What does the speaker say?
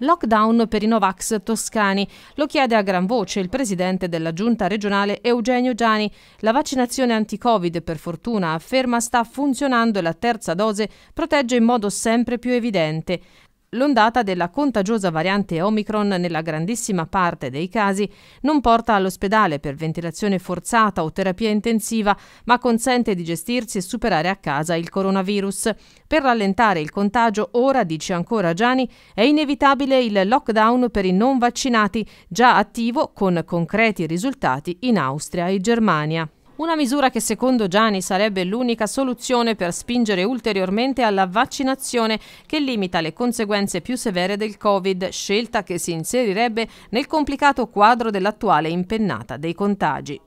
Lockdown per i Novax toscani. Lo chiede a gran voce il presidente della giunta regionale Eugenio Giani. La vaccinazione anti-Covid, per fortuna, afferma sta funzionando e la terza dose protegge in modo sempre più evidente. L'ondata della contagiosa variante Omicron nella grandissima parte dei casi non porta all'ospedale per ventilazione forzata o terapia intensiva, ma consente di gestirsi e superare a casa il coronavirus. Per rallentare il contagio, ora, dice ancora Gianni, è inevitabile il lockdown per i non vaccinati, già attivo con concreti risultati in Austria e Germania. Una misura che secondo Gianni sarebbe l'unica soluzione per spingere ulteriormente alla vaccinazione che limita le conseguenze più severe del Covid, scelta che si inserirebbe nel complicato quadro dell'attuale impennata dei contagi.